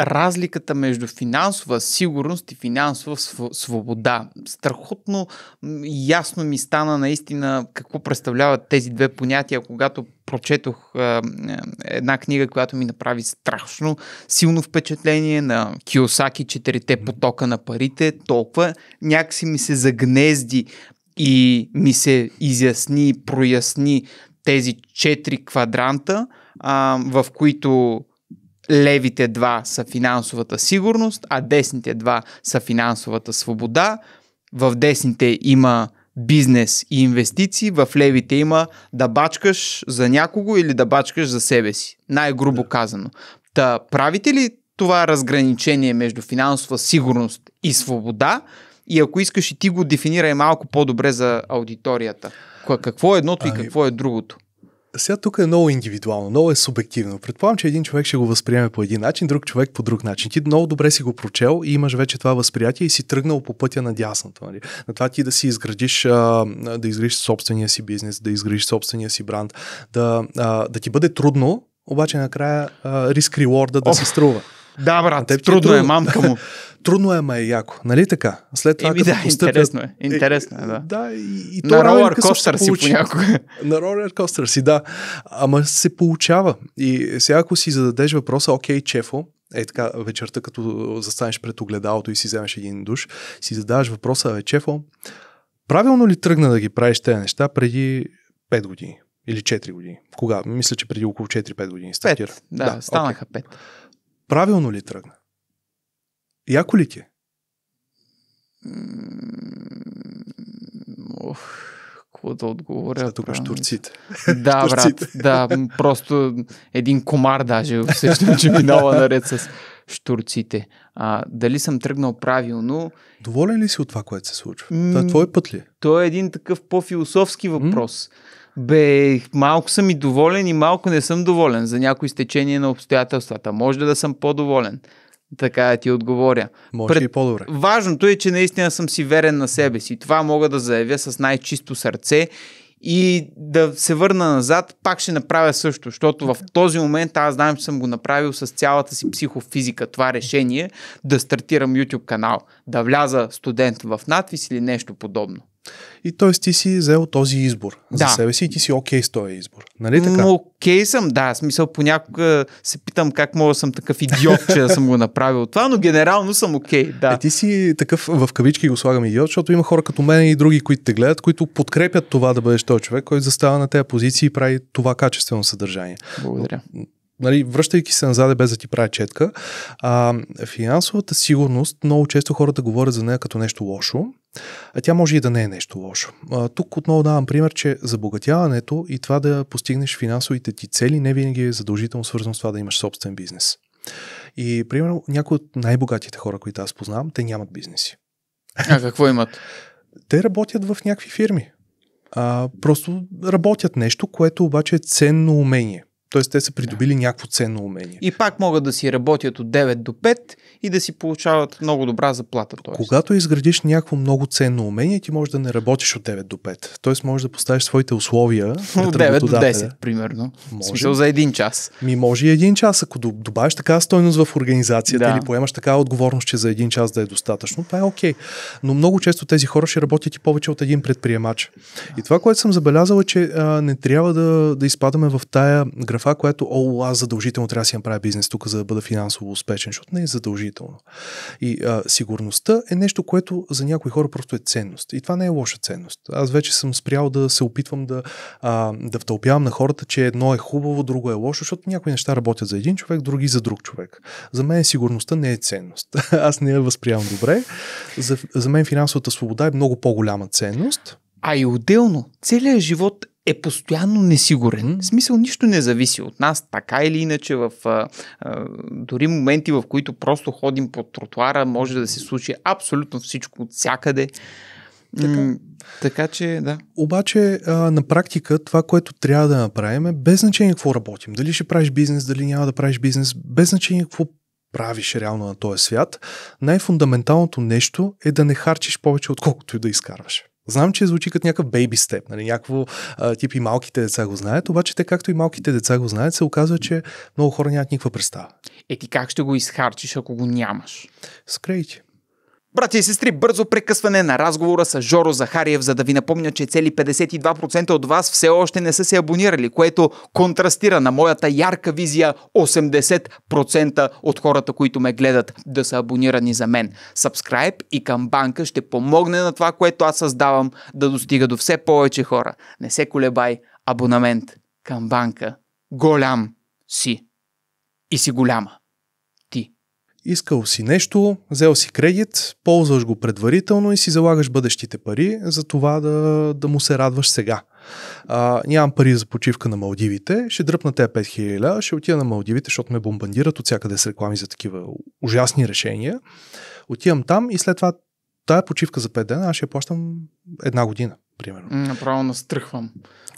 разликата между финансова сигурност и финансова свобода. Страхотно ясно ми стана наистина какво представляват тези две понятия, когато прочетох е, една книга, която ми направи страшно силно впечатление на Киосаки Четирите потока на парите. Толкова някакси ми се загнезди и ми се изясни, проясни тези четири квадранта, а, в които левите два са финансовата сигурност, а десните два са финансовата свобода. В десните има бизнес и инвестиции, в левите има да бачкаш за някого или да бачкаш за себе си. Най-грубо казано. Та правите ли това разграничение между финансова сигурност и свобода? И ако искаш и ти го дефинирай малко по-добре за аудиторията. Какво е едното ами, и какво е другото? Сега тук е много индивидуално, много е субективно. Предполагам, че един човек ще го възприеме по един начин, друг човек по друг начин. Ти много добре си го прочел и имаш вече това възприятие и си тръгнал по пътя на дясното. Нали? На това ти да си изградиш, да изградиш собствения си бизнес, да изградиш собствения си бранд, да, да ти бъде трудно, обаче накрая риск релорда да се струва. Да, брат, теб трудно е трудно. е мамка му. Трудно е, ма е яко, нали така? След това, Еми, да, постъпят... интересно е, е. Интересно е, да. да и, и на ролер костър си получи... понякога. На ролер костър си, да. Ама се получава. И сега, ако си зададеш въпроса, окей, чефо, е така вечерта, като застанеш пред огледалото и си вземеш един душ, си задаваш въпроса, е, чефо, правилно ли тръгна да ги правиш тези неща преди 5 години? Или 4 години? Кога? Мисля, че преди около 4-5 години стартира. 5, да, да, станаха 5. Правилно ли тръгна? Яко ли ти? Е? Ох, какво да отговоря? Сега тук штурците. Да, брат, да, просто един комар даже усещам, че минава наред с штурците. А, дали съм тръгнал правилно? Доволен ли си от това, което се случва? М- това е твой път ли? То е един такъв по-философски въпрос. М-м? Бе, малко съм и доволен и малко не съм доволен за някои стечение на обстоятелствата. Може да, да съм по-доволен. Така ти отговоря. Може Пред... и по-добре. Важното е, че наистина съм си верен на себе си. Това мога да заявя с най-чисто сърце и да се върна назад, пак ще направя също, защото в този момент аз знам, че съм го направил с цялата си психофизика, това решение да стартирам YouTube канал, да вляза студент в надвис или нещо подобно. И т.е. ти си взел този избор да. за себе си и ти си окей okay с този избор. Нали така? Но окей okay съм, да. Смисъл, понякога се питам как мога да съм такъв идиот, че да съм го направил това, но генерално съм окей, okay, да. Е, ти си такъв, в кавички го слагам идиот, защото има хора като мен и други, които те гледат, които подкрепят това да бъдеш този човек, който застава на тези позиции и прави това качествено съдържание. Благодаря нали, връщайки се назад, е без да ти правя четка, а, финансовата сигурност, много често хората говорят за нея като нещо лошо, а тя може и да не е нещо лошо. А, тук отново давам пример, че забогатяването и това да постигнеш финансовите ти цели не винаги е задължително свързано с това да имаш собствен бизнес. И, примерно, някои от най-богатите хора, които аз познавам, те нямат бизнеси. А какво имат? Те работят в някакви фирми. А, просто работят нещо, което обаче е ценно умение. Тоест те са придобили да. някакво ценно умение. И пак могат да си работят от 9 до 5 и да си получават много добра заплата. Тоест. Когато изградиш някакво много ценно умение, ти можеш да не работиш от 9 до 5. Тоест можеш да поставиш своите условия. От 9 до 10, примерно. Може. Смисъл за един час. Ми може и един час. Ако добавиш така стойност в организацията да. или поемаш така отговорност, че за един час да е достатъчно, това е окей. Okay. Но много често тези хора ще работят и повече от един предприемач. И това, което съм забелязал е, че а, не трябва да, да изпадаме в тая графа, което, о, аз задължително трябва да си направя бизнес тук, за да бъда финансово успешен, защото не е задължително. И а, сигурността е нещо, което за някои хора просто е ценност. И това не е лоша ценност. Аз вече съм спрял да се опитвам да, а, да втълпявам на хората, че едно е хубаво, друго е лошо, защото някои неща работят за един човек, други за друг човек. За мен сигурността не е ценност. Аз не я възприемам добре. За, за мен финансовата свобода е много по-голяма ценност. А и отделно, целият живот е постоянно несигурен. В смисъл, нищо не зависи от нас, така или иначе, в а, а, дори моменти, в които просто ходим по тротуара, може да се случи абсолютно всичко от всякъде. Така. така че, да. Обаче, а, на практика, това, което трябва да направим е без значение какво работим. Дали ще правиш бизнес, дали няма да правиш бизнес, без значение какво правиш реално на този свят, най-фундаменталното нещо е да не харчиш повече, отколкото и да изкарваш. Знам, че звучи като някакъв бейби степ, нали, някакво а, тип и малките деца го знаят, обаче те както и малките деца го знаят, се оказва, че много хора нямат никаква представа. Е ти как ще го изхарчиш, ако го нямаш? С кредити. Брати и сестри, бързо прекъсване на разговора с Жоро Захариев, за да ви напомня, че цели 52% от вас все още не са се абонирали, което контрастира на моята ярка визия 80% от хората, които ме гледат, да са абонирани за мен. Subscribe и камбанка ще помогне на това, което аз създавам, да достига до все повече хора. Не се колебай, абонамент, камбанка, голям си и си голяма. Искал си нещо, взел си кредит, ползваш го предварително и си залагаш бъдещите пари за това да, да му се радваш сега. А, нямам пари за почивка на Малдивите, ще дръпна те 5000 ще отида на Малдивите, защото ме бомбандират от всякъде с реклами за такива ужасни решения. Отивам там и след това тая почивка за 5 дена аз ще я плащам една година, примерно. Направо настръхвам.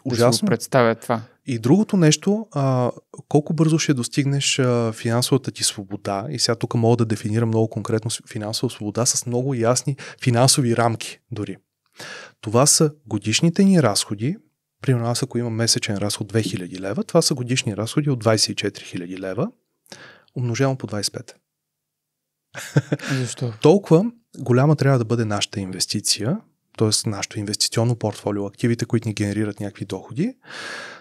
Ужасно. Да си го представя това. И другото нещо, а, колко бързо ще достигнеш а, финансовата ти свобода, и сега тук мога да дефинирам много конкретно финансова свобода с много ясни финансови рамки дори. Това са годишните ни разходи, примерно аз ако имам месечен разход 2000 лева, това са годишни разходи от 24 000 лева, умножавам по 25. Защо? Толкова голяма трябва да бъде нашата инвестиция, т.е. нашето инвестиционно портфолио, активите, които ни генерират някакви доходи,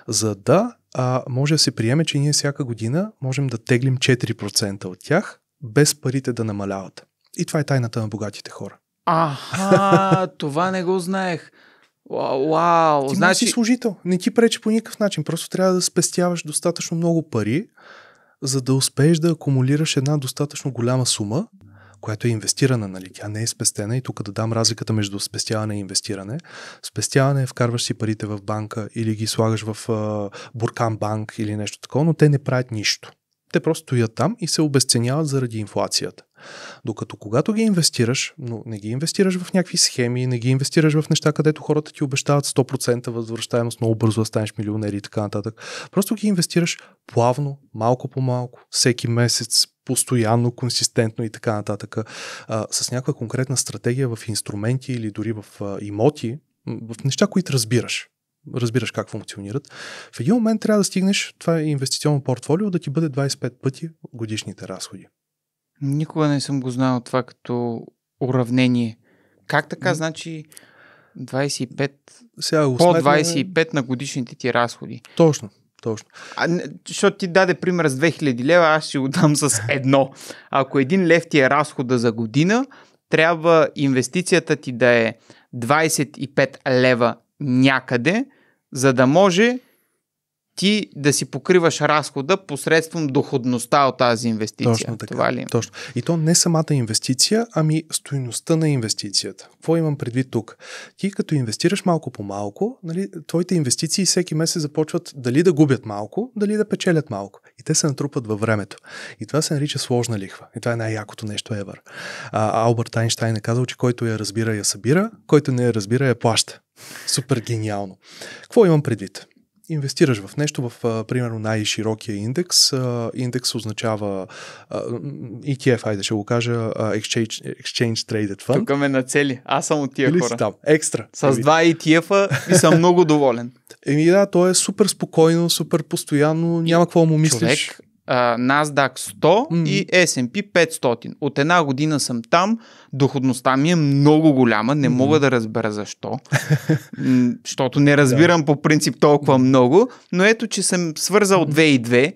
за да а, може да се приеме, че ние всяка година можем да теглим 4% от тях, без парите да намаляват. И това е тайната на богатите хора. Аха, това не го знаех. Вау, вау. Ти значи... си служител. Не ти пречи по никакъв начин. Просто трябва да спестяваш достатъчно много пари, за да успееш да акумулираш една достатъчно голяма сума, която е инвестирана, нали? тя не е спестена и тук да дам разликата между спестяване и инвестиране. Спестяване е вкарваш си парите в банка или ги слагаш в а, буркан банк или нещо такова, но те не правят нищо. Те просто стоят там и се обесценяват заради инфлацията. Докато когато ги инвестираш, но не ги инвестираш в някакви схеми, не ги инвестираш в неща, където хората ти обещават 100% възвръщаемост, много бързо да станеш милионер и така нататък. Просто ги инвестираш плавно, малко по малко, всеки месец, постоянно, консистентно и така нататък, а, с някаква конкретна стратегия в инструменти или дори в а, имоти, в неща, които разбираш разбираш как функционират. В един момент трябва да стигнеш, това е инвестиционно портфолио, да ти бъде 25 пъти годишните разходи. Никога не съм го знал това като уравнение. Как така, значи 25, Сега по 25 на годишните ти разходи? Точно. Точно. А, защото ти даде пример с 2000 лева, аз ще го дам с едно. Ако един лев ти е разхода за година, трябва инвестицията ти да е 25 лева някъде, за да може ти да си покриваш разхода посредством доходността от тази инвестиция. Точно така. Това ли? Е? Точно. И то не самата инвестиция, ами стоиността на инвестицията. Какво имам предвид тук? Ти като инвестираш малко по малко, нали, твоите инвестиции всеки месец започват дали да губят малко, дали да печелят малко. И те се натрупват във времето. И това се нарича сложна лихва. И това е най-якото нещо ever. А, Алберт Айнштайн е казал, че който я разбира, я събира, който не я разбира, я плаща. Супер гениално. Какво имам предвид? инвестираш в нещо, в а, примерно най-широкия индекс. А, индекс означава а, ETF, айде ще го кажа, а, Exchange, Exchange Traded Fund. Тук ме нацели. Аз съм от тия Или хора. Си там? Екстра. С два ETF-а и съм много доволен. Еми да, то е супер спокойно, супер постоянно, няма какво му мислиш. Човек, NASDAQ 100 mm-hmm. и S&P 500. От една година съм там, доходността ми е много голяма, не mm-hmm. мога да разбера защо, защото не разбирам по принцип толкова mm-hmm. много, но ето, че съм свързал 2 и 2,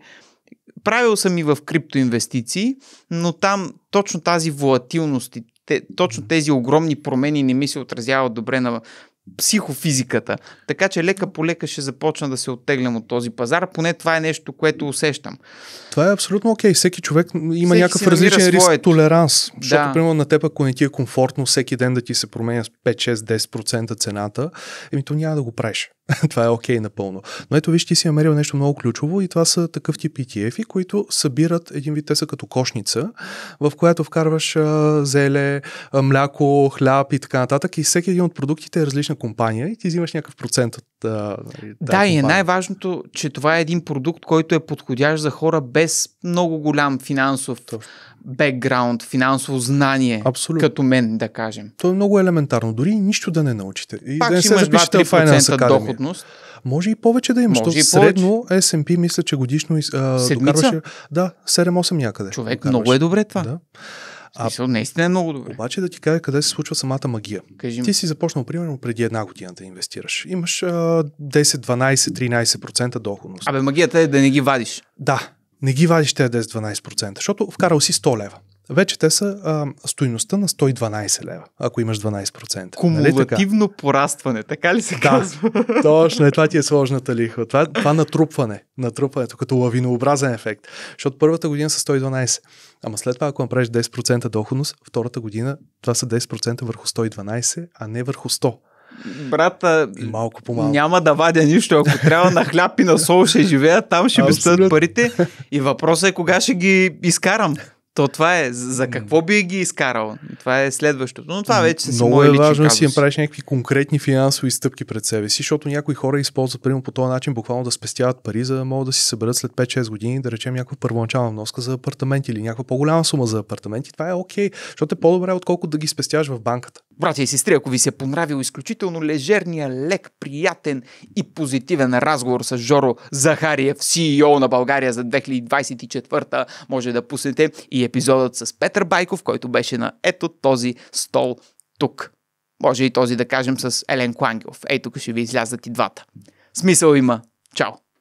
правил съм и в криптоинвестиции, но там точно тази волатилност и те, точно тези огромни промени не ми се отразяват добре на, психофизиката. Така че лека по лека ще започна да се оттеглям от този пазар. Поне това е нещо, което усещам. Това е абсолютно окей. Okay. Всеки човек има всеки някакъв различен риск, своето. толеранс. Защото, да. примерно, на теб, ако не ти е комфортно всеки ден да ти се променя с 5-6-10% цената, еми то няма да го правиш. това е окей okay напълно. Но ето виж, ти си намерил нещо много ключово и това са такъв тип ETF-и, които събират един вид, те са като кошница, в която вкарваш а, зеле, а, мляко, хляб и така нататък и всеки един от продуктите е различна компания и ти взимаш някакъв процент от а, Да, е компания. и най-важното, че това е един продукт, който е подходящ за хора без много голям финансов Точно бекграунд, финансово знание, Абсолютно. като мен, да кажем. То е много елементарно. Дори нищо да не научите. И Пак да не се запишете в доходност. Може и повече да имаш. Може и средно S&P мисля, че годишно а, докарваше... Да, 7-8 някъде. Човек, докарваше. много е добре това. Да. А, смисъл, наистина е много добре. Обаче да ти кажа къде се случва самата магия. Кажи ми. Ти си започнал примерно преди една година да инвестираш. Имаш а, 10, 12, 13% доходност. Абе, магията е да не ги вадиш. Да, не ги вадиш тези 10-12%, защото вкарал си 100 лева. Вече те са а, стоиността на 112 лева, ако имаш 12%. Кумулативно нали така? порастване, така ли се да, казва? точно, е, това ти е сложната лихва. Това, това натрупване, натрупването като лавинообразен ефект. Защото първата година са 112, ама след това ако направиш 10% доходност, втората година това са 10% върху 112, а не върху 100. Брата, малко по-малко. няма да вадя нищо. Ако трябва на хляб и на сол ще живея, там ще ми парите. И въпросът е кога ще ги изкарам. То това е. За какво би ги изкарал? Това е следващото. Но това вече си Много е важно да си им правиш някакви конкретни финансови стъпки пред себе си, защото някои хора използват, примерно, по този начин буквално да спестяват пари, за да могат да си съберат след 5-6 години, да речем, някаква първоначална вноска за апартамент или някаква по-голяма сума за апартаменти, това е окей, okay, защото е по-добре, отколкото да ги спестяваш в банката. Братя и сестри, ако ви се е понравил изключително лежерния, лек, приятен и позитивен разговор с Жоро Захариев, CEO на България за 2024, може да посетите и епизодът с Петър Байков, който беше на ето този стол тук. Може и този да кажем с Елен Клангелов. Ей, тук ще ви излязат и двата. Смисъл има. Чао!